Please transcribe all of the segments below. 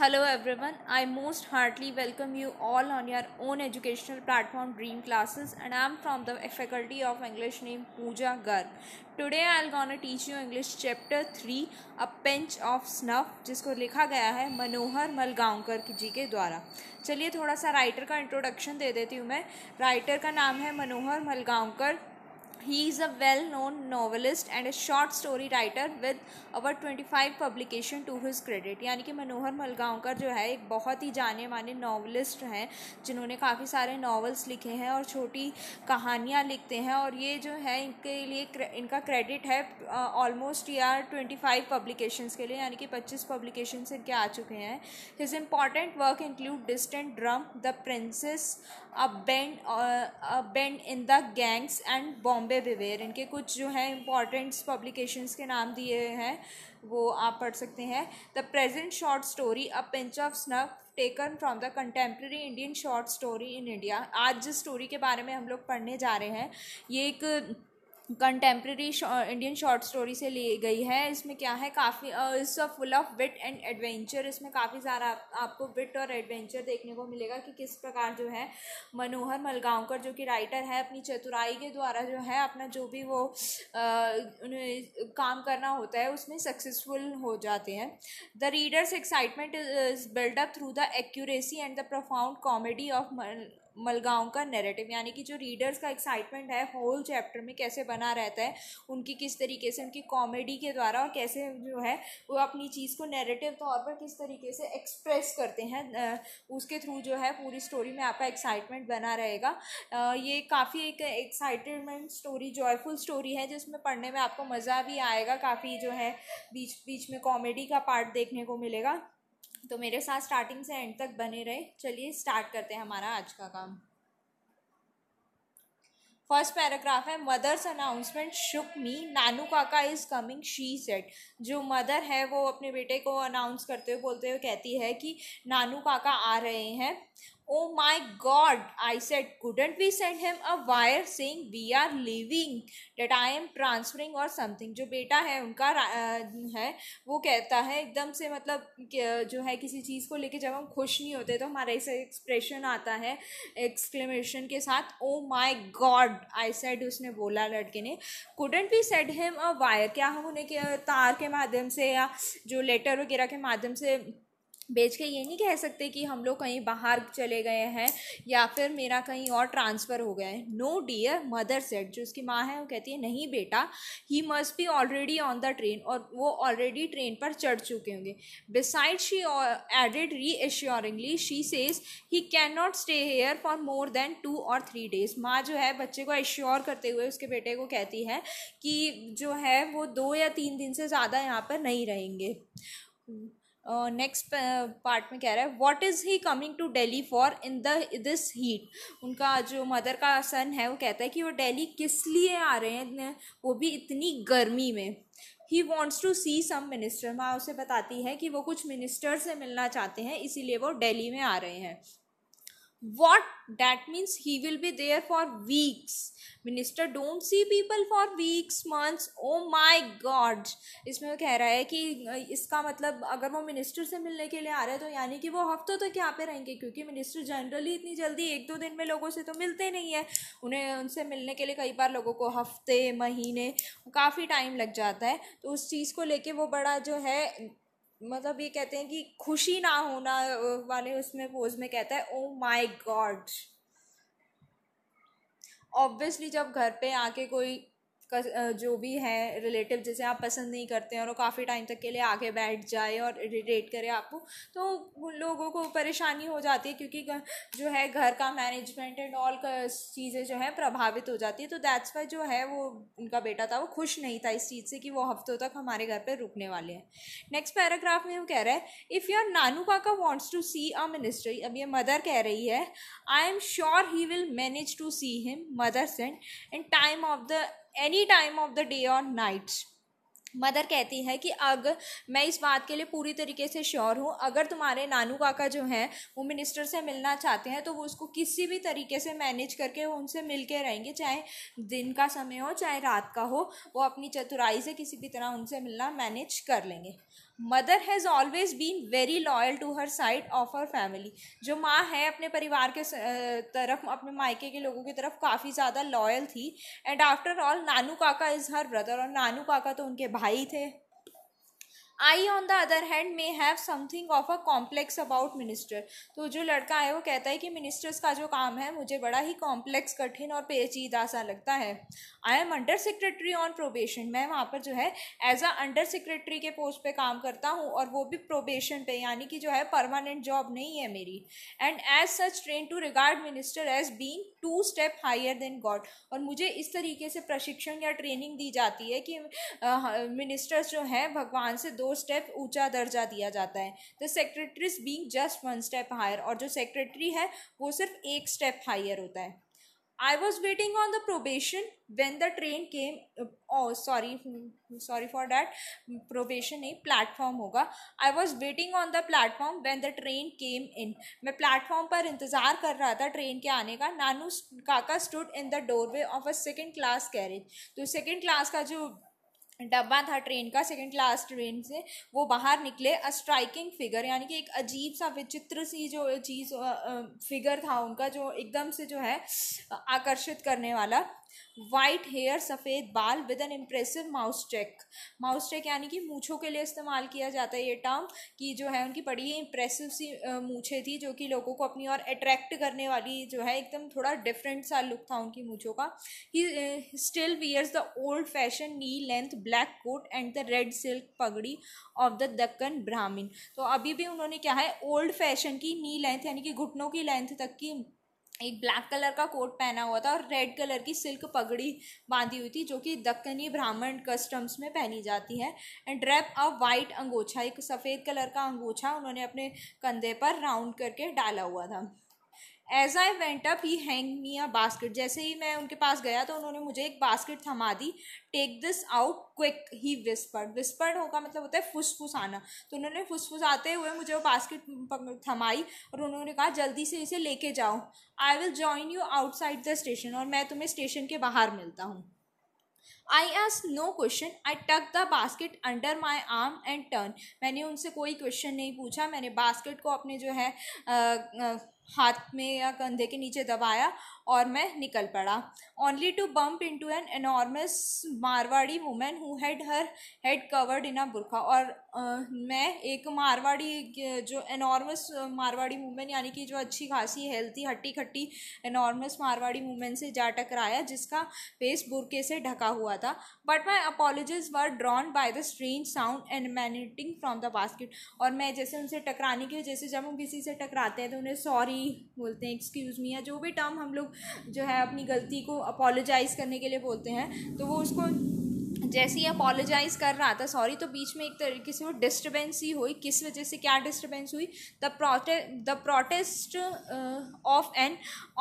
Hello everyone I most hardly welcome you all on your own educational platform dream classes and I am from the faculty of English name Pooja Garg today I'll gonna teach you English chapter three a pinch of snuff जिसको लिखा गया है मनोहर मलगांवकर जी के द्वारा चलिए थोड़ा सा writer का इंट्रोडक्शन दे देती हूँ मैं राइटर का नाम है Manohar Malgaonkar he is a well known known and and short story writer with with twenty five publication to his credit यानी कि मनोहर मलगांवकर जो है एक बहुत ही जाने माने नॉवलिस्ट हैं जिन्होंने काफ़ी सारे नॉवेल्स लिखे हैं और छोटी कहानियाँ लिखते हैं और ये जो है इनके लिए इनका क्रेडिट है ऑलमोस्ट यार ट्वेंटी फाइव पब्लिकेशन के लिए यानी कि पच्चीस पब्लिकेशन इनके आ चुके हैं his important work include distant drum the princes a bend a bend in the Ganges and bomb Bombay beware इनके कुछ जो हैं इम्पॉर्टेंट्स पब्लिकेशंस के नाम दिए हैं वो आप पढ़ सकते हैं the present short story a pinch of snuff taken from the contemporary Indian short story in India आज जिस स्टोरी के बारे में हम लोग पढ़ने जा रहे हैं ये एक कंटेम्प्रेरी इंडियन शॉर्ट स्टोरी से ली गई है इसमें क्या है काफ़ी is full of wit and adventure इसमें काफ़ी सारा आप, आपको विट और एडवेंचर देखने को मिलेगा कि किस प्रकार जो है मनोहर मलगांवकर जो कि राइटर है अपनी चतुराई के द्वारा जो है अपना जो भी वो आ, काम करना होता है उसमें सक्सेसफुल हो जाते हैं the readers excitement is build up through the accuracy and the profound comedy of Malgaonkar narrative यानी कि जो रीडर्स का एक्साइटमेंट है होल चैप्टर में कैसे बना रहता है उनकी किस तरीके से उनकी कॉमेडी के द्वारा और कैसे जो है वो अपनी चीज़ को नैरेटिव तौर पर किस तरीके से एक्सप्रेस करते हैं उसके थ्रू जो है पूरी स्टोरी में आपका एक्साइटमेंट बना रहेगा ये काफ़ी एक एक्साइटमेंट स्टोरी जॉयफुल स्टोरी है जिसमें पढ़ने में आपको मज़ा भी आएगा काफ़ी जो है बीच बीच में कॉमेडी का पार्ट देखने को मिलेगा तो मेरे साथ स्टार्टिंग से एंड तक बने रहे चलिए स्टार्ट करते हैं हमारा आज का काम फर्स्ट पैराग्राफ है mother's announcement shook me Nanu Kaka is coming she said जो मदर है वो अपने बेटे को अनाउंस करते हुए बोलते हुए कहती है कि नानू काका आ रहे हैं Oh my god I said couldn't we send him a wire saying we are leaving that I am transferring और समथिंग जो बेटा है उनका है वो कहता है एकदम से मतलब जो है किसी चीज़ को लेकर जब हम खुश नहीं होते तो हमारा ऐसा एक्सप्रेशन आता है एक्सप्लेमेशन के साथ ओ माई गॉड आई सेड उसने बोला लड़के ने couldn't we send him a wire क्या हम उन्हें तार के माध्यम से या जो लेटर वगैरह के माध्यम से बेच के ये नहीं कह सकते कि हम लोग कहीं बाहर चले गए हैं या फिर मेरा कहीं और ट्रांसफ़र हो गया है नो डियर मदर सेट जो उसकी माँ है वो कहती है नहीं बेटा he must be already on the train और वो ऑलरेडी ट्रेन पर चढ़ चुके होंगे beside she added reassuringly she says he can not stay here for more than two और थ्री डेज माँ जो है बच्चे को एश्योर करते हुए उसके बेटे को कहती है कि जो है वो दो या तीन दिन से ज़्यादा यहाँ पर नहीं रहेंगे नेक्स्ट पार्ट में कह रहा है what is he coming to Delhi for in the this heat उनका जो मदर का सन है वो कहता है कि वो डेली किस लिए आ रहे हैं वो भी इतनी गर्मी में ही wants to see some minister माँ उसे बताती है कि वो कुछ मिनिस्टर से मिलना चाहते हैं इसीलिए वो दिल्ली में आ रहे हैं what that means he will be there for weeks minister don't see people for weeks months oh my god इसमें वो कह रहा है कि इसका मतलब अगर वो मिनिस्टर से मिलने के लिए आ रहे हैं तो यानी कि वो हफ्तों तक यहाँ पे रहेंगे क्योंकि मिनिस्टर जनरली इतनी जल्दी एक दो दिन में लोगों से तो मिलते नहीं है उन्हें उनसे मिलने के लिए कई बार लोगों को हफ्ते महीने काफ़ी टाइम लग जाता है तो उस चीज़ को लेके वो बड़ा जो है मतलब ये कहते हैं कि खुशी ना होना वाले उसमें पोज में कहता है ओ माय गॉड ऑब्वियसली जब घर पे आके कोई का जो भी है रिलेटिव जिसे आप पसंद नहीं करते हैं और वो काफ़ी टाइम तक के लिए आगे बैठ जाए और इरीटेट करे आपको तो उन लोगों को परेशानी हो जाती है क्योंकि जो है घर का मैनेजमेंट एंड ऑल का चीज़ें जो है प्रभावित हो जाती है तो दैट्स वाई जो है वो उनका बेटा था वो खुश नहीं था इस चीज़ से कि वो हफ्तों तक हमारे घर पर रुकने वाले हैं नेक्स्ट पैराग्राफ में वो कह रहे हैं if your Nanu Kaka wants to see a minister अब ये मदर कह रही है I am sure he will manage to see him mother send and time of the any time of the day और नाइट्स मदर कहती है कि अग मैं इस बात के लिए पूरी तरीके से श्योर हूँ अगर तुम्हारे नानू काका जो हैं वो मिनिस्टर से मिलना चाहते हैं तो वो उसको किसी भी तरीके से मैनेज करके वो उनसे मिल के रहेंगे चाहे दिन का समय हो चाहे रात का हो वो अपनी चतुराई से किसी भी तरह उनसे मिलना मैनेज कर लेंगे mother has always been very loyal to her side of her family जो माँ है अपने परिवार के तरफ अपने मायके के लोगों की तरफ काफ़ी ज़्यादा लॉयल थी and after all Nanu Kaka is her brother और नानू काका तो उनके भाई थे I on the other hand may have something of a complex about minister तो जो लड़का है वो कहता है कि मिनिस्टर्स का जो काम है मुझे बड़ा ही कॉम्प्लेक्स कठिन और पेचीदा सा लगता है I am under secretary on probation मैं वहाँ पर जो है एज अ अंडर सेक्रेटरी के पोस्ट पे काम करता हूँ और वो भी प्रोबेशन पे यानी कि जो है परमानेंट जॉब नहीं है मेरी and as such train to regard minister as being two step higher than God और मुझे इस तरीके से प्रशिक्षण या ट्रेनिंग दी जाती है कि मिनिस्टर्स uh, जो हैं भगवान से दो दो स्टेप ऊंचा दर्जा दिया जाता है the secretaries being just one step higher और जो सेक्रेटरी है वो सिर्फ एक स्टेप हायर होता है I was waiting on the probation when the train came. Oh, sorry, sorry for that. Probation नहीं प्लेटफॉर्म होगा I was waiting on the platform when the train came in. मैं platform पर इंतज़ार कर रहा था ट्रेन के आने का Nanu Kaka stood in the doorway of a second class carriage तो सेकेंड क्लास का जो डब्बा था ट्रेन का सेकंड क्लास ट्रेन से वो बाहर निकले अ स्ट्राइकिंग फिगर यानी कि एक अजीब सा विचित्र सी जो चीज़ फिगर था उनका जो एकदम से जो है आकर्षित करने वाला वाइट हेयर सफ़ेद बाल with an impressive moustache moustache यानी कि मूछों के लिए इस्तेमाल किया जाता है ये टर्म कि जो है उनकी बड़ी इम्प्रेसिव सी मूछे थी जो कि लोगों को अपनी और अट्रैक्ट करने वाली जो है एकदम थोड़ा डिफरेंट सा लुक था उनकी मूछों का ही still wears the old fashion knee length black coat and the red silk pagri of the Deccan Brahmin तो अभी भी उन्होंने क्या है ओल्ड फैशन की नी लेंथ यानी कि घुटनों की लेंथ तक की एक ब्लैक कलर का कोट पहना हुआ था और रेड कलर की सिल्क पगड़ी बांधी हुई थी जो कि दक्कनी ब्राह्मण कस्टम्स में पहनी जाती है and drape a white angocha एक सफ़ेद कलर का अंगोछा उन्होंने अपने कंधे पर राउंड करके डाला हुआ था as I went up he hang me a basket जैसे ही मैं उनके पास गया तो उन्होंने मुझे एक बास्केट थमा दी take this out quick he whispered whispered होगा मतलब होता है आना तो उन्होंने फुसफुसाते हुए मुझे वो बास्केट थमाई और उन्होंने कहा जल्दी से इसे लेके जाओ I will join you outside the station और मैं तुम्हें स्टेशन के बाहर मिलता हूँ आई आस no question I tuck the basket under my arm and turn मैंने उनसे कोई क्वेश्चन नहीं पूछा मैंने बास्केट को अपने जो है हाथ में या कंधे के नीचे दबाया और मैं निकल पड़ा only to bump into an enormous Marwari women who had her head covered in a burqa और आ, मैं एक मारवाड़ी जो एनॉर्मस मारवाड़ी वुमेन यानी कि जो अच्छी खासी हेल्थी हट्टी खट्टी एनॉर्मस मारवाड़ी वुमेन से जा टकराया जिसका फेस बुरके से ढका हुआ था but my apologies were drowned by the strange sound and emanating from the basket और मैं जैसे उनसे टकराने की वजह से जब हम किसी से टकराते हैं तो उन्हें सॉरी बोलते हैं एक्सक्यूज़ मी या जो भी टर्म हम लोग जो है अपनी गलती को अपोलोजाइज़ करने के लिए बोलते हैं तो वो उसको जैसे ही अपोलोजाइज कर रहा था सॉरी तो बीच में एक तरीके से वो डिस्टर्बेंस ही हुई किस वजह से क्या डिस्टर्बेंस हुई the prote the protest of an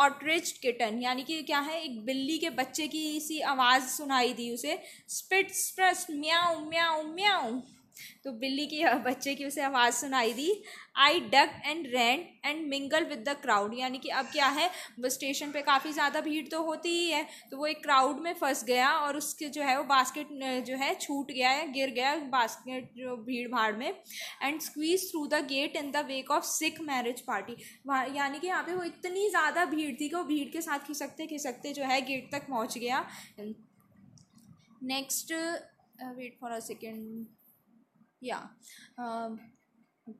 outraged kitten यानी कि क्या है एक बिल्ली के बच्चे की सी आवाज़ सुनाई दी उसे स्पिट स्प्रस म्याऊ म्याऊ म्याऊ तो बिल्ली की बच्चे की उसे आवाज़ सुनाई दी I duck and ran and mingle with the crowd यानी कि अब क्या है स्टेशन पे काफ़ी ज़्यादा भीड़ तो होती ही है तो वो एक क्राउड में फंस गया और उसके जो है वो बास्केट जो है छूट गया है गिर गया बास्केट जो भीड़ भाड़ में and squeeze through the gate in the wake of Sikh marriage party यानी कि यहाँ पे वो इतनी ज़्यादा भीड़ थी कि वो भीड़ के साथ खिसकते खिसकते जो है गेट तक पहुँच गया next wait for a second या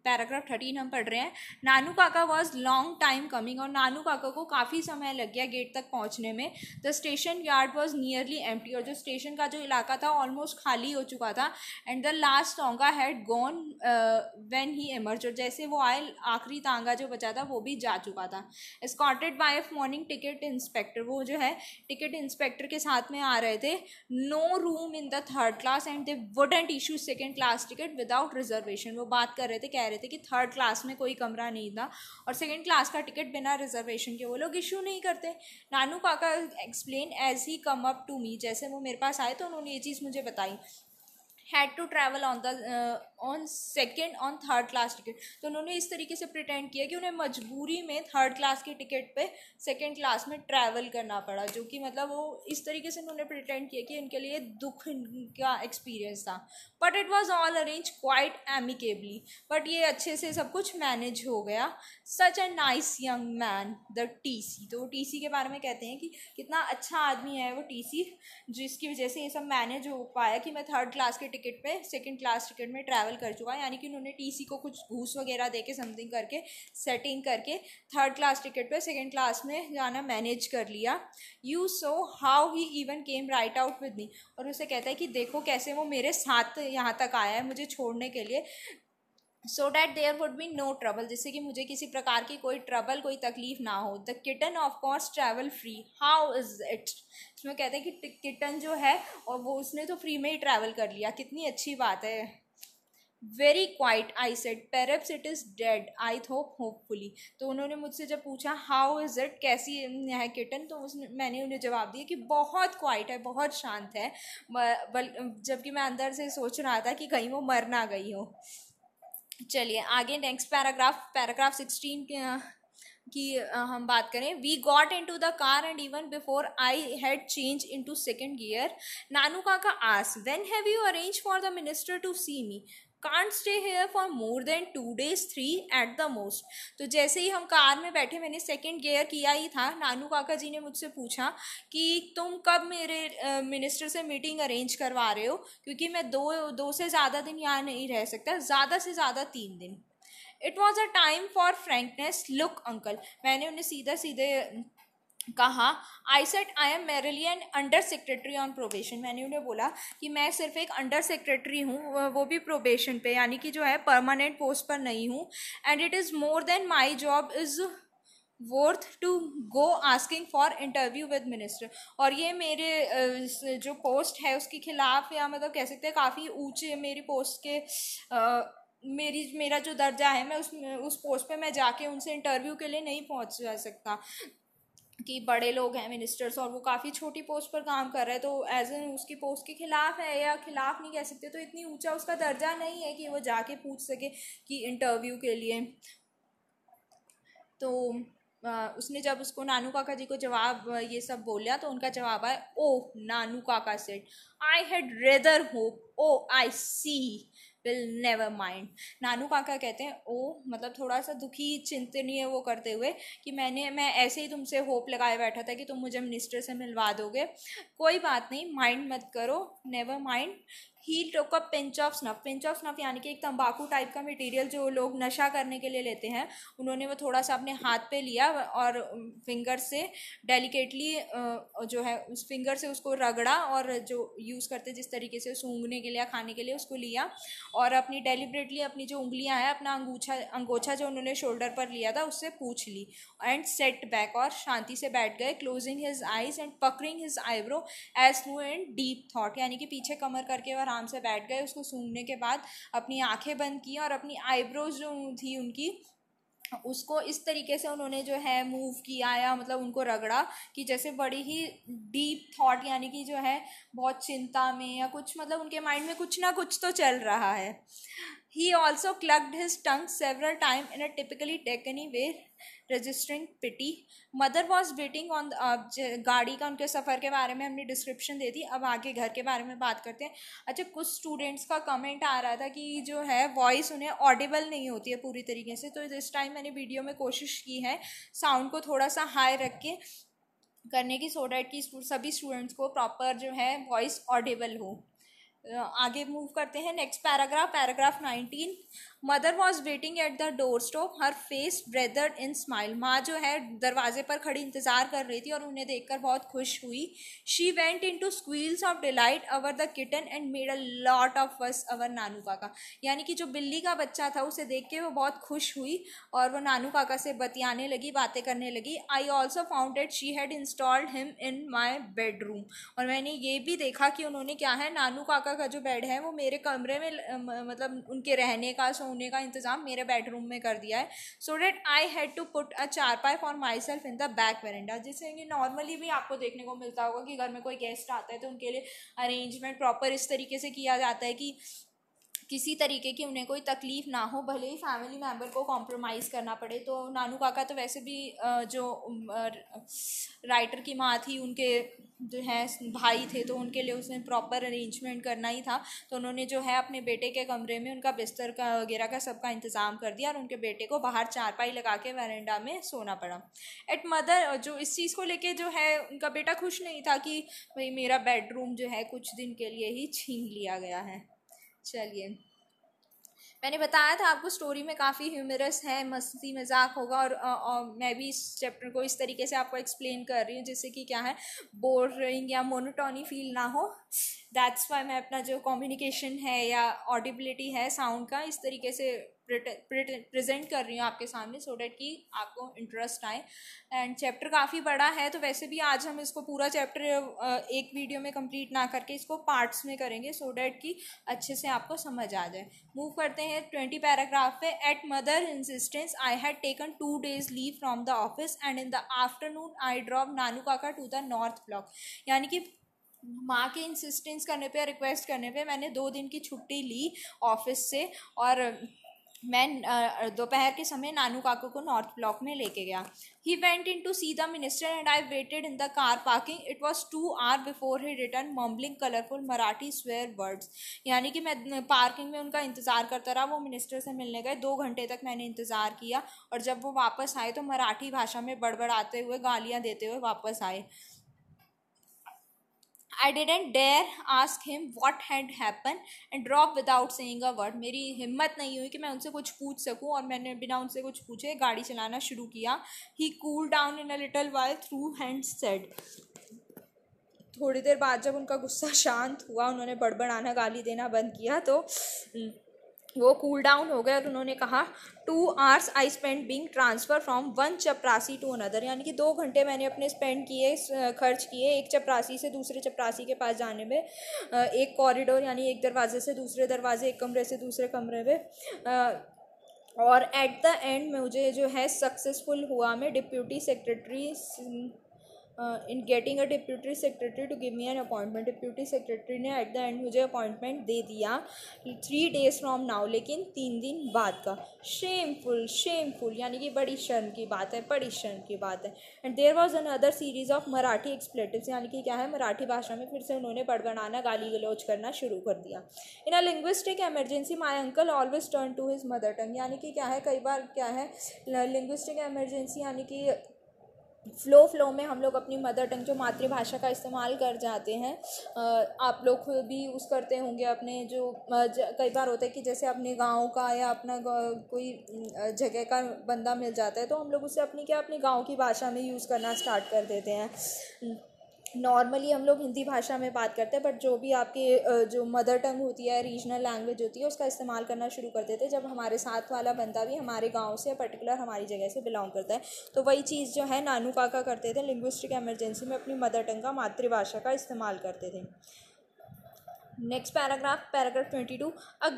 पैराग्राफ थर्टीन हम पढ़ रहे हैं नानू काका वॉज लॉन्ग टाइम कमिंग और नानू काका को काफ़ी समय लग गया गेट तक पहुंचने में the station yard was nearly एम और जो स्टेशन का जो इलाका था ऑलमोस्ट खाली हो चुका था and the last tonga had gone when he emerge और जैसे वो आए आखिरी तांगा जो बचा था वो भी जा चुका था स्कॉटेड बाय एफ मॉर्निंग टिकट इंस्पेक्टर वो जो है टिकट इंस्पेक्टर के साथ में आ रहे थे no room in the third class and they wouldn't issue second class ticket without reservation वो बात कर रहे थे कह रहे थे कि थर्ड क्लास में कोई कमरा नहीं था और सेकेंड क्लास का टिकट बिना रिजर्वेशन के वो लोग इशू नहीं करते Nanu Kaka explain as he come up to me जैसे वो मेरे पास आए तो उन्होंने ये चीज़ मुझे बताई had to travel on the on second on third class ticket तो उन्होंने इस तरीके से प्रिटेंड किया कि उन्हें मजबूरी में थर्ड क्लास की टिकट पे सेकेंड क्लास में ट्रैवल करना पड़ा जो कि मतलब वो इस तरीके से उन्होंने प्रिटेंड किया कि इनके लिए दुख का एक्सपीरियंस था but it was all arrange quite amicably but ये अच्छे से सब कुछ मैनेज हो गया such a nice young man the T C तो टी सी के बारे में कहते हैं कि कितना अच्छा आदमी है वो टी सी जिसकी वजह से ये सब मैनेज हो पाया कि मैं थर्ड क्लास के टिकट पे सेकेंड क्लास टिकट में ट्रैवल ट्रैवल कर चुका है यानी कि उन्होंने टीसी को कुछ घूस वगैरह दे समथिंग करके सेटिंग करके थर्ड क्लास टिकट पर सेकेंड क्लास में जाना मैनेज कर लिया you so how he even came right out with me और उसे कहता है कि देखो कैसे वो मेरे साथ यहाँ तक आया है मुझे छोड़ने के लिए so that there would be no trouble जिससे कि मुझे किसी प्रकार की कोई ट्रबल कोई तकलीफ ना हो the kitten of course travel free how is it इसमें कहते हैं कि किटन जो है और वो उसने तो फ्री में ही ट्रैवल कर लिया कितनी अच्छी बात है very quite I said perhaps it is dead I thought hopefully तो उन्होंने मुझसे जब पूछा हाउ इज़ इट कैसी है किटन तो उसने मैंने उन्हें जवाब दिया कि बहुत क्वाइट है बहुत शांत है जबकि मैं अंदर से सोच रहा था कि कहीं वो मर ना गई हो चलिए आगे नेक्स्ट पैराग्राफ पैराग्राफ सिक्सटीन की हम बात करें we got into the car and even before I had change into second gear Nanu Kaka आस when have you arrange for the minister to see me can't stay here for more than two days three at the most तो जैसे ही हम car में बैठे मैंने second gear किया ही था नानू काका जी ने मुझसे पूछा कि तुम कब मेरे मिनिस्टर से मीटिंग अरेंज करवा रहे हो क्योंकि मैं दो दो से ज़्यादा दिन यहाँ नहीं रह सकता ज़्यादा से ज़्यादा तीन दिन it was a time for frankness look uncle मैंने उन्हें सीधा सीधे कहा I said I am merely and under secretary on probation मैंने उन्हें बोला कि मैं सिर्फ एक अंडर सेक्रेटरी हूँ वो भी प्रोबेशन पे यानी कि जो है परमानेंट पोस्ट पर नहीं हूँ and it is more than my job is worth to go asking for interview with minister और ये मेरे जो पोस्ट है उसके खिलाफ या मतलब कह सकते हैं काफ़ी ऊँचे मेरी पोस्ट के आ, मेरी मेरा जो दर्जा है मैं उस उस पोस्ट पे मैं जाके उनसे इंटरव्यू के लिए नहीं पहुंच जा सकता कि बड़े लोग हैं मिनिस्टर्स और वो काफ़ी छोटी पोस्ट पर काम कर रहे हैं तो एज एन उसकी पोस्ट के खिलाफ है या खिलाफ नहीं कह सकते तो इतनी ऊंचा उसका दर्जा नहीं है कि वो जाके पूछ सके कि इंटरव्यू के लिए तो आ, उसने जब उसको नानू काका जी को जवाब ये सब बोलिया तो उनका जवाब आया oh Nanu Kaka said I had rather hope oh I see well never mind Nanu Kaka कहते हैं ओ मतलब थोड़ा सा दुखी चिंतनीय वो करते हुए कि मैंने मैं ऐसे ही तुमसे होप लगाए बैठा था कि तुम मुझे मिनिस्टर से मिलवा दोगे कोई बात नहीं माइंड मत करो never mind he took a pinch of snuff pinch of snuff यानी कि एक तंबाकू टाइप का मटेरियल जो लोग नशा करने के लिए लेते हैं उन्होंने वो थोड़ा सा अपने हाथ पे लिया और फिंगर से डेलिकेटली जो है उस फिंगर से उसको रगड़ा और जो यूज़ करते जिस तरीके से सूंघने के लिए खाने के लिए उसको लिया और अपनी डेलिब्रेटली अपनी जो उंगलियाँ हैं अपना अंगूछा अंगोछा जो उन्होंने शोल्डर पर लिया था उससे पूछ ली एंड सेट बैक और शांति से बैठ गए closing his eyes and puckering his eyebrow as through and deep thought यानी कि पीछे कमर करके और आराम से बैठ गए उसको सूंघने के बाद अपनी आंखें बंद की और अपनी आईब्रोज जो थी उनकी उसको इस तरीके से उन्होंने जो है मूव किया या मतलब उनको रगड़ा कि जैसे बड़ी ही डीप थॉट यानी कि जो है बहुत चिंता में या कुछ मतलब उनके माइंड में कुछ ना कुछ तो चल रहा है he also clucked his tongue several time in a typically Deccani way registering pity mother was waiting on गाड़ी का उनके सफ़र के बारे में हमने डिस्क्रिप्शन दे दी अब आगे घर के बारे में बात करते हैं अच्छा कुछ स्टूडेंट्स का कमेंट आ रहा था कि जो है वॉइस उन्हें ऑडिबल नहीं होती है पूरी तरीके से तो इस टाइम मैंने वीडियो में कोशिश की है साउंड को थोड़ा सा हाई रख के करने की सो डैट कि सभी स्टूडेंट्स को प्रॉपर जो है वॉइस ऑडिबल हो आगे मूव करते हैं next paragraph paragraph nineteen mother was waiting at the doorstep her face wreathed in smile माँ जो है दरवाजे पर खड़ी इंतजार कर रही थी और उन्हें देखकर बहुत खुश हुई she went in into squeals of delight over the kitten and made a lot of fuss over नानू काका यानी कि जो बिल्ली का बच्चा था उसे देख के वो बहुत खुश हुई और वो नानू काका से बतियाने लगी बातें करने लगी I also found that she had installed him in my bedroom और मैंने ये भी देखा कि उन्होंने क्या है नानू काका का जो बेड है वो मेरे कमरे में मतलब उनके रहने का सो सोने का इंतज़ाम मेरे बेडरूम में कर दिया है so that I had to put a charpai for myself in the back veranda जिससे कि नॉर्मली भी आपको देखने को मिलता होगा कि घर में कोई गेस्ट आता है तो उनके लिए अरेंजमेंट प्रॉपर इस तरीके से किया जाता है कि किसी तरीके की उन्हें कोई तकलीफ़ ना हो भले ही फैमिली मेम्बर को कॉम्प्रोमाइज़ करना पड़े तो नानू काका तो वैसे भी जो राइटर की माँ थी उनके जो हैं भाई थे तो उनके लिए उसने प्रॉपर अरेंजमेंट करना ही था तो उन्होंने जो है अपने बेटे के कमरे में उनका बिस्तर का वगैरह का सबका इंतज़ाम कर दिया और उनके बेटे को बाहर चारपाई लगा के वरेंडा में सोना पड़ा एट मदर जो इस चीज़ को लेके जो है उनका बेटा खुश नहीं था कि भाई मेरा बेडरूम जो है कुछ दिन के लिए ही छीन लिया गया है चलिए मैंने बताया था आपको स्टोरी में काफ़ी ह्यूमरस है मस्ती मजाक होगा और, और, और मैं भी इस चैप्टर को इस तरीके से आपको एक्सप्लेन कर रही हूँ जिससे कि क्या है बोरिंग या मोनोटोनी फील ना हो दैट्स वाई मैं अपना जो कम्युनिकेशन है या ऑडिबिलिटी है साउंड का इस तरीके से प्रेजेंट कर रही हूँ आपके सामने सो डैट कि आपको इंटरेस्ट आए एंड चैप्टर काफ़ी बड़ा है तो वैसे भी आज हम इसको पूरा चैप्टर एक वीडियो में कंप्लीट ना करके इसको पार्ट्स में करेंगे सो डैट कि अच्छे से आपको समझ आ जाए मूव करते हैं ट्वेंटी पैराग्राफ पे at mother insistence I had taken two days leave from the office and in the afternoon I drop Nanu Kaka to the north block यानी कि माँ के इंसिस्टेंस करने पे रिक्वेस्ट करने पे मैंने दो दिन की छुट्टी ली ऑफिस से और मैं दोपहर के समय नानू काकू को नॉर्थ ब्लॉक में लेके गया he went in to see the minister and I waited in the car parking it was two hour before he return mumbling colourful Marathi swear words यानी कि मैं पार्किंग में उनका इंतज़ार करता रहा वो मिनिस्टर से मिलने गए दो घंटे तक मैंने इंतज़ार किया और जब वो वापस आए तो मराठी भाषा में बड़बड़ाते हुए गालियाँ देते हुए वापस आए I didn't dare ask him what had happen and drop without saying a word मेरी हिम्मत नहीं हुई कि मैं उनसे कुछ पूछ सकूं और मैंने बिना उनसे कुछ पूछे गाड़ी चलाना शुरू किया he cool down in a little while through hand said थोड़ी देर बाद जब उनका गुस्सा शांत हुआ उन्होंने बड़बड़ाना गाली देना बंद किया तो वो कूल डाउन हो गए और उन्होंने कहा two hours I spend being transfer from one chaprasi to another यानी कि दो घंटे मैंने अपने स्पेंड किए खर्च किए एक चपरासी से दूसरे चपरासी के पास जाने में एक कॉरिडोर यानी एक दरवाजे से दूसरे दरवाजे एक कमरे से दूसरे कमरे में और एट द एंड मुझे जो है सक्सेसफुल हुआ मैं deputy secretary in getting a deputy secretary to give me an appointment deputy secretary ने एट द एंड मुझे अपॉइंटमेंट दे दिया थ्री डेज फ्रॉम नाउ लेकिन तीन दिन बाद का शेमफुल शेमफुल यानी कि बड़ी शर्म की बात है बड़ी शर्म की बात है and there was other series of Marathi expletive यानी कि क्या है मराठी भाषा में फिर से उन्होंने बड़बड़ाना गाली गलौज करना शुरू कर दिया in a linguistic emergency my uncle always turn to his mother tongue यानी कि क्या है कई बार क्या है लिंग्विस्टिक एमरजेंसी यानी कि फ्लो फ्लो में हम लोग अपनी मदर टंग जो मातृभाषा का इस्तेमाल कर जाते हैं आप लोग खुद भी यूज़ करते होंगे अपने जो कई बार होता है कि जैसे अपने गांव का या अपना कोई जगह का बंदा मिल जाता है तो हम लोग उसे अपनी क्या अपने गांव की भाषा में यूज़ करना स्टार्ट कर देते हैं नॉर्मली हम लोग हिंदी भाषा में बात करते हैं बट जो भी आपके जो मदर टंग होती है रीजनल लैंग्वेज होती है उसका इस्तेमाल करना शुरू कर देते जब हमारे साथ वाला बंदा भी हमारे गाँव से पर्टिकुलर हमारी जगह से बिलोंग करता है तो वही चीज़ जो है नानू काका करते थे लिंग्विस्टिक एमरजेंसी में अपनी मदर टंग का मातृभाषा का इस्तेमाल करते थे next paragraph paragraph twenty two a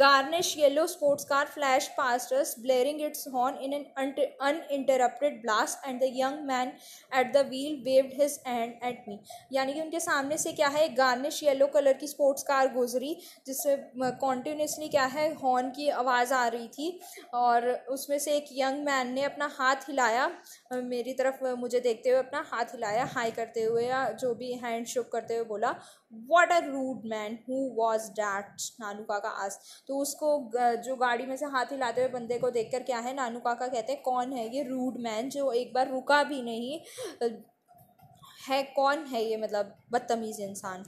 garish yellow sports car flash past us blaring its horn in an interrupted blast and the young man at the wheel waved his hand at me यानी कि उनके सामने से क्या है garish yellow colour की sports car गुजरी जिससे कॉन्टीन्यूसली क्या है हॉर्न की आवाज़ आ रही थी और उसमें से एक यंग मैन ने अपना हाथ हिलाया मेरी तरफ मुझे देखते हुए अपना हाथ हिलाया हाई करते हुए या जो भी हैंड शुक करते हुए बोला what a rude man who was that Nanu काका आज तो उसको जो गाड़ी में से हाथ हिलाते हुए बंदे को देखकर क्या है नानू काका कहते हैं कौन है ये रूड मैन जो एक बार रुका भी नहीं है कौन है ये मतलब बदतमीज़ इंसान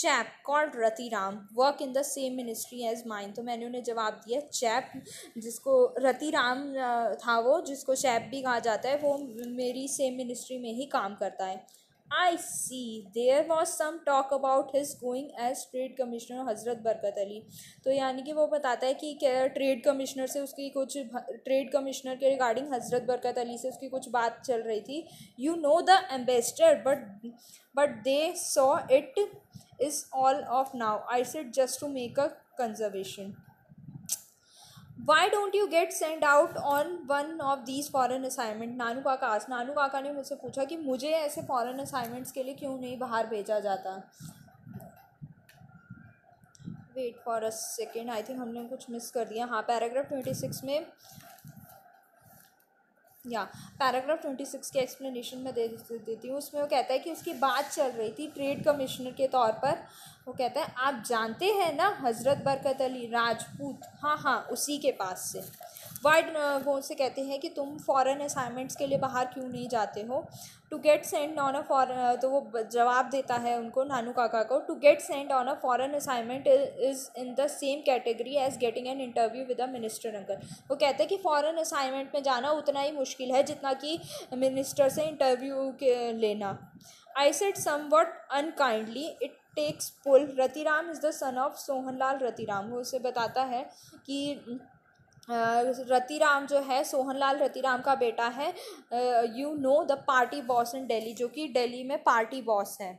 chap called Ratiram work in the same ministry as mine तो मैंने उन्हें जवाब दिया चैप जिसको रतिराम था वो जिसको चैप भी कहा जाता है वो मेरी सेम मिनिस्ट्री में ही काम करता है I see there was some talk about his going as trade commissioner Hazrat Barkat Ali तो यानी कि वो बताता है कि ट्रेड कमिश्नर से उसकी कुछ ट्रेड कमिश्नर के रिगार्डिंग हज़रत बरकत अली से उसकी कुछ बात चल रही थी you know the ambassador but but they saw it is all of now. I said just to make a conservation. Why don't you get sent out on one of these foreign assignment? Nanu काका आज नानू काका ने मुझसे पूछा कि मुझे ऐसे foreign assignments के लिए क्यों नहीं बाहर भेजा जाता wait for a second I think हमने कुछ मिस कर दिया हाँ पैराग्राफ ट्वेंटी सिक्स में या पैराग्राफ ट्वेंटी सिक्स के एक्सप्लेनेशन में दे देती हूँ उसमें वो कहता है कि उसकी बात चल रही थी ट्रेड कमिश्नर के तौर पर वो कहता है आप जानते हैं ना हज़रत बरकत अली राजपूत हाँ हाँ उसी के पास से वार्ड वो से कहते हैं कि तुम फॉरेन असाइनमेंट्स के लिए बाहर क्यों नहीं जाते हो to get send on a foreign तो वो जवाब देता है उनको नानू काका को to get send on a foreign assignment is in the same category as getting an interview with a minister uncle वो कहते हैं कि फॉरन असाइनमेंट में जाना उतना ही मुश्किल है जितना कि मिनिस्टर से इंटरव्यू के लेना I said somewhat unkindly it takes pull Ratiram is the son of Sohanlal Ratiram वो उसे बताता है कि रतिराम जो है सोहनलाल रतिराम का बेटा है you know the party boss in Delhi जो कि दिल्ली में पार्टी बॉस है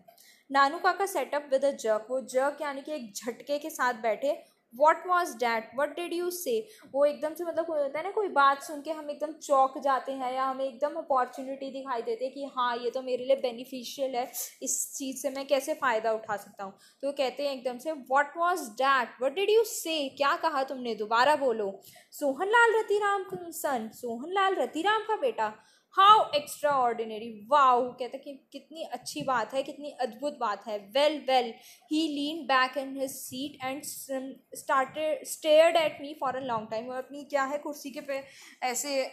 नानू काका सेटअप विद अ जग वो जग यानी कि एक झटके के साथ बैठे what was that what did you say वो एकदम से मतलब कोई होता है ना कोई बात सुन के हम एकदम चौक जाते हैं या हमें एकदम अपॉर्चुनिटी दिखाई देती है कि हाँ ये तो मेरे लिए बेनिफिशियल है इस चीज़ से मैं कैसे फ़ायदा उठा सकता हूँ तो कहते हैं एकदम से what was that what did you say क्या कहा तुमने दोबारा बोलो सोहनलाल रतिराम सन सोहनलाल रतिराम का बेटा हाउ एक्स्ट्रा ऑर्डिनरी वाह कहता कि कितनी अच्छी बात है कितनी अद्भुत बात है well well he lean back in his seat and started stared at me for a long time और अपनी क्या है कुर्सी के पे ऐसे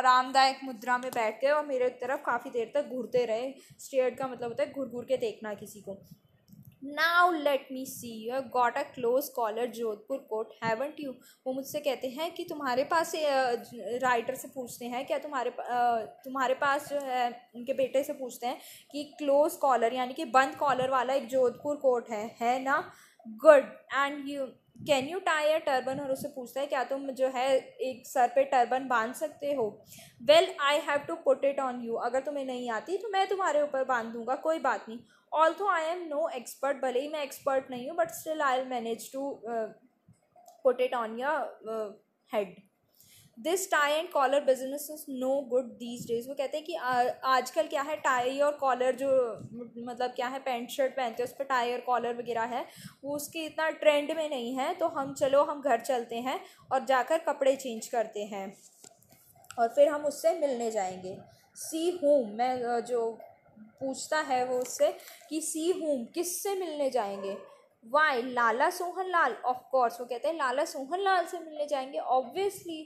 आरामदायक मुद्रा में बैठ गए और मेरे तरफ काफ़ी देर तक घूरते रहे स्टेयर्ड का मतलब होता है घूर घूर के देखना किसी को now let me see you have got a close collar Jodhpur coat haven't you वो मुझसे कहते हैं कि तुम्हारे पास राइटर से पूछते हैं क्या तुम्हारे तुम्हारे पास जो है उनके बेटे से पूछते हैं कि क्लोज कॉलर यानी कि बंद कॉलर वाला एक जोधपुर कोट है है ना good and you can you tie a turban और उससे पूछता है क्या तुम जो है एक सर पे टर्बन बांध सकते हो well I have to put it on you अगर तुम्हें नहीं आती तो मैं तुम्हारे ऊपर बांध दूंगा कोई बात नहीं although I am no expert भले ही मैं एक्सपर्ट नहीं हूँ but still I manage to put it on your head this tie and collar business is no good these days वो कहते हैं कि आजकल क्या है टाई और कॉलर जो मतलब क्या है पैंट शर्ट पहनते हैं उस पर टाई और कॉलर वगैरह है वो उसके इतना ट्रेंड में नहीं है तो हम चलो हम घर चलते हैं और जाकर कपड़े चेंज करते हैं और फिर हम उससे मिलने जाएंगे सी हूँ मैं जो पूछता है वो उससे कि सी होम किस से मिलने जाएंगे वाई लाला सोहन लाल ऑफकोर्स वो कहते हैं लाला सोहन लाल से मिलने जाएंगे obviously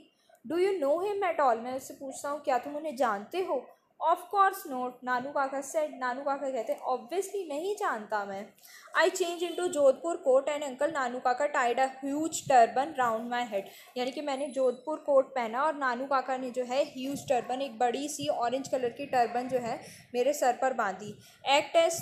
do you know him at all मैं उससे पूछता हूँ क्या तुम उन्हें जानते हो of course note Nanu Kaka set नानू काका कहते हैं ऑब्वियसली नहीं जानता मैं I change into Jodhpur coat and uncle Nanu Kaka tied a huge turban round my head यानी कि मैंने जोधपुर कोट पहना और नानू काका ने जो है ह्यूज टर्बन एक बड़ी सी ऑरेंज कलर की टर्बन जो है मेरे सर पर बांधी act as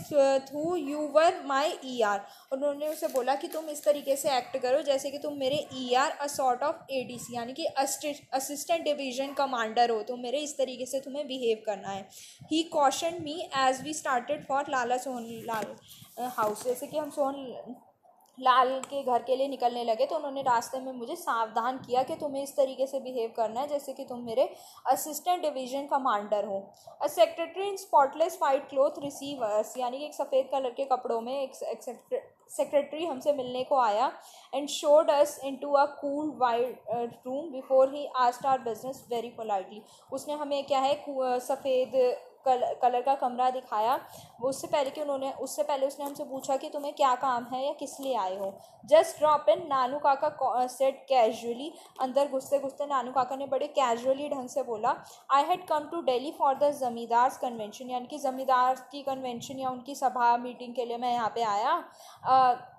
though you were my E R उन्होंने उसे बोला कि तुम इस तरीके से एक्ट करो जैसे कि तुम मेरे E R a sort of A D C यानी कि असिस्टेंट डिवीजन कमांडर हो तुम मेरे इस तरीके से तुम्हें बिहेव करना है he caution me as we started for Lala Sohan Lal house जैसे कि हम सोहन लाल के घर के लिए निकलने लगे तो उन्होंने रास्ते में मुझे सावधान किया कि तुम्हें इस तरीके से बिहेव करना है जैसे कि तुम मेरे असिस्टेंट डिवीजन कमांडर हो a secretary in spotless white cloth receive यानी कि एक सफ़ेद कलर के कपड़ों में एक सेक्रेटरी हमसे मिलने को आया and showed us into a cool wide room before he asked our business very politely उसने हमें क्या है uh, सफ़ेद कल कलर का कमरा दिखाया वो उससे पहले कि उन्होंने उससे पहले उसने हमसे पूछा कि तुम्हें क्या काम है या किस लिए आए हो just drop in Nanu Kaka set casually अंदर घुसते घुसते नानू काका ने बड़े कैजुअली ढंग से बोला I had come to Delhi for the zamindars convention यानी कि जमींदार की कन्वेंशन या उनकी सभा मीटिंग के लिए मैं यहाँ पे आया uh,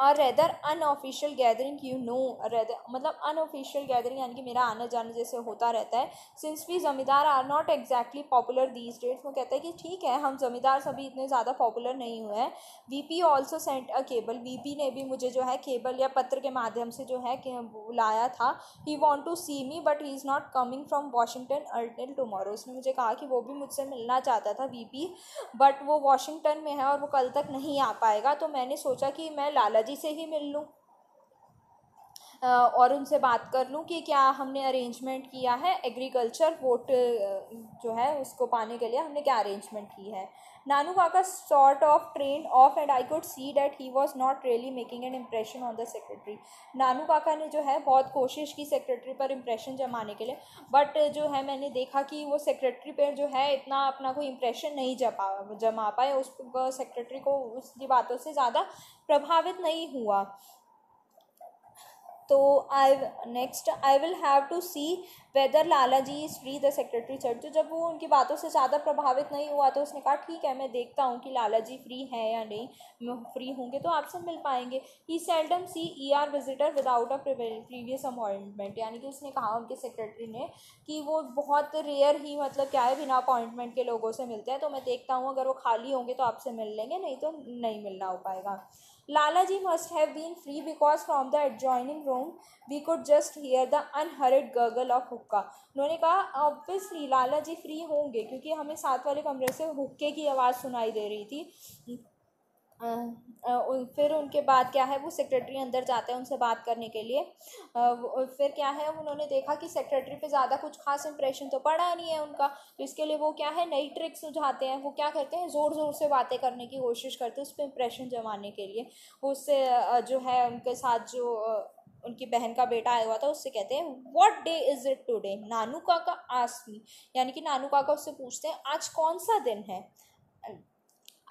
और rather unofficial gathering you know rather मतलब अनऑफिशियल गैदरिंग यानी कि मेरा आना जाना जैसे होता रहता है since we zamindar are not exactly popular these days वो कहता है कि ठीक है हम ज़मींदार सभी इतने ज़्यादा पॉपुलर नहीं हुए हैं V P also sent a cable V P ने भी मुझे जो है केबल या पत्र के माध्यम से जो है बुलाया था he want to see me but he is not coming from Washington until tomorrow उसने मुझे कहा कि वो भी मुझसे मिलना चाहता था वी पी बट वो वॉशिंगटन में है और वो कल तक नहीं आ पाएगा तो मैंने सोचा कि मैं लाला जी से ही मिल लूँ और उनसे बात कर लूँ कि क्या हमने अरेंजमेंट किया है एग्रीकल्चर वोट जो है उसको पाने के लिए हमने क्या अरेंजमेंट की है Nanu Kaka sort of trailed off and I could see that he was not really making an impression on the secretary Nanu काका ने जो है बहुत कोशिश की सेक्रेटरी पर इम्प्रेशन जमाने के लिए बट जो है मैंने देखा कि वो सेक्रेटरी पर जो है इतना अपना कोई इम्प्रेशन नहीं जमा जमा पाए उस सेक्रेटरी को उसकी बातों से ज़्यादा प्रभावित नहीं हुआ तो I next I will have to see whether Lala ji is free the secretary chirped तो जब वो उनकी बातों से ज़्यादा प्रभावित नहीं हुआ तो उसने कहा ठीक है मैं देखता हूँ कि लाला जी फ्री हैं या नहीं फ्री होंगे तो आपसे मिल पाएंगे he seldom see E R visitor without a previous appointment यानी कि उसने कहा उनके सेक्रेटरी ने कि वो बहुत रेयर ही मतलब क्या है बिना अपॉइंटमेंट के लोगों से मिलते हैं तो मैं देखता हूँ अगर वो खाली होंगे तो आपसे मिल लेंगे नहीं तो नहीं मिलना हो पाएगा Lalaji must have been free because from the adjoining room we could just hear the unhurried gurgle of हुक्का उन्होंने कहा ऑब्वियसली लाला जी फ्री होंगे क्योंकि हमें साथ वाले कमरे से हुक्के की आवाज़ सुनाई दे रही थी फिर उनके बाद क्या है वो सेक्रेटरी अंदर जाते हैं उनसे बात करने के लिए फिर क्या है उन्होंने देखा कि सेक्रेटरी पे ज़्यादा कुछ खास इंप्रेशन तो पड़ा नहीं है उनका तो इसके लिए वो क्या है नई ट्रिक्स सुझाते हैं वो क्या करते हैं ज़ोर ज़ोर से बातें करने की कोशिश करते हैं उस पर इंप्रेशन जमाने के लिए उससे जो है उनके साथ जो उनकी बहन का बेटा आया हुआ था उससे कहते हैं what day is it today Nanu Kaka asked me यानी कि नानू काका उससे पूछते हैं आज कौन सा दिन है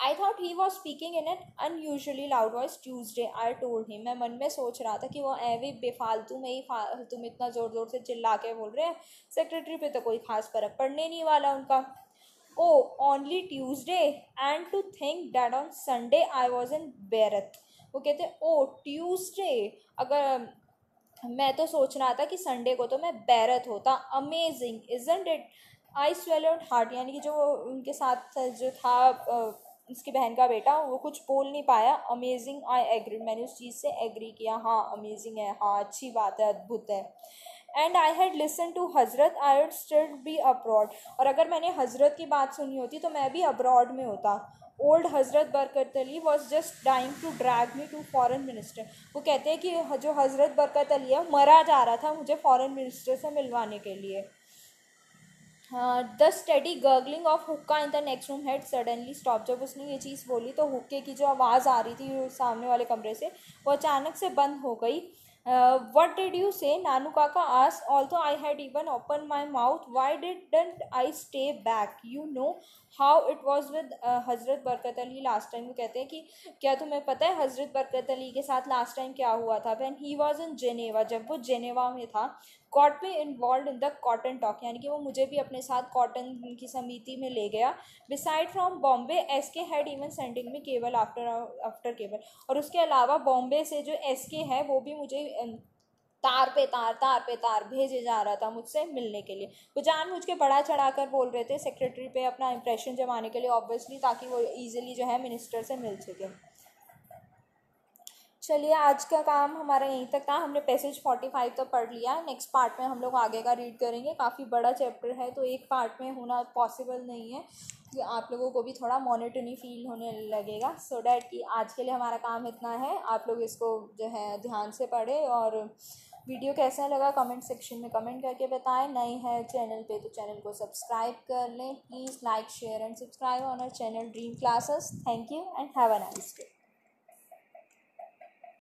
I thought he was speaking in an unusually loud voice Tuesday I told he मैं मन में सोच रहा था कि वो ऐवे बेफालतू में ही फालतू में इतना ज़ोर ज़ोर से चिल्ला के बोल रहे हैं सेक्रेटरी पे तो कोई खास फर्क पड़ने नहीं वाला उनका oh only Tuesday and to think that on Sunday I was in Beirut वो कहते हैं ओ oh, ट्यूजडे अगर मैं तो सोच रहा था कि संडे को तो मैं बैरत होता amazing isn't it I swell heart यानी कि जो उनके साथ जो था उसकी बहन का बेटा वो कुछ बोल नहीं पाया अमेजिंग आई एग्री मैंने उस चीज़ से एग्री किया हाँ अमेजिंग है हाँ अच्छी बात है अद्भुत है and I had listen to Hazrat I would still be abroad और अगर मैंने हज़रत की बात सुनी होती तो मैं भी अब्रॉड में होता old Hazrat Barkat Ali was just dying to drag me to foreign minister वो कहते हैं कि जो हज़रत बरकत अली है मरा जा रहा था मुझे फ़ॉरन मिनिस्टर से मिलवाने के लिए the study gargling of hookah in the next room had suddenly stop जब उसने ये चीज़ बोली तो हुक्के की जो आवाज़ आ रही थी सामने वाले कमरे से वो अचानक से बंद हो गई what did you say Nanu Kaka as also I had even open my mouth why didn't I stay back you know how it was with Hazrat Barkat Ali last time वो कहते हैं कि क्या तुम्हें पता है हज़रत बरकत अली के साथ लास्ट टाइम क्या हुआ था when he was in Geneva जब वो जेनेवा में था कॉट में involve in the cotton talk यानी कि वो मुझे भी अपने साथ कॉटन की समिति में ले गया beside from Bombay S K had even sending in cable after after cable और उसके अलावा बॉम्बे से जो एस के है वो भी मुझे um, तार पे तार तार पे तार भेजे जा रहा था मुझसे मिलने के लिए वो मुझ के बड़ा चढ़ा कर बोल रहे थे सेक्रेटरी पे अपना इम्प्रेशन जमाने के लिए ऑब्वियसली ताकि वो ईजिली जो है मिनिस्टर से मिल सके चलिए आज का काम हमारा यहीं तक था हमने पैसेज फोर्टी फाइव तो पढ़ लिया नेक्स्ट पार्ट में हम लोग आगे का रीड करेंगे काफ़ी बड़ा चैप्टर है तो एक पार्ट में होना पॉसिबल नहीं है कि आप लोगों को भी थोड़ा मोनिटनी फील होने लगेगा सो डैट कि आज के लिए हमारा काम इतना है आप लोग इसको जो है ध्यान से पढ़े और वीडियो कैसा लगा कमेंट सेक्शन में कमेंट करके बताएं नए हैं चैनल पे तो चैनल को सब्सक्राइब कर लें please like share and subscribe on our channel Dream Classes thank you and have a nice day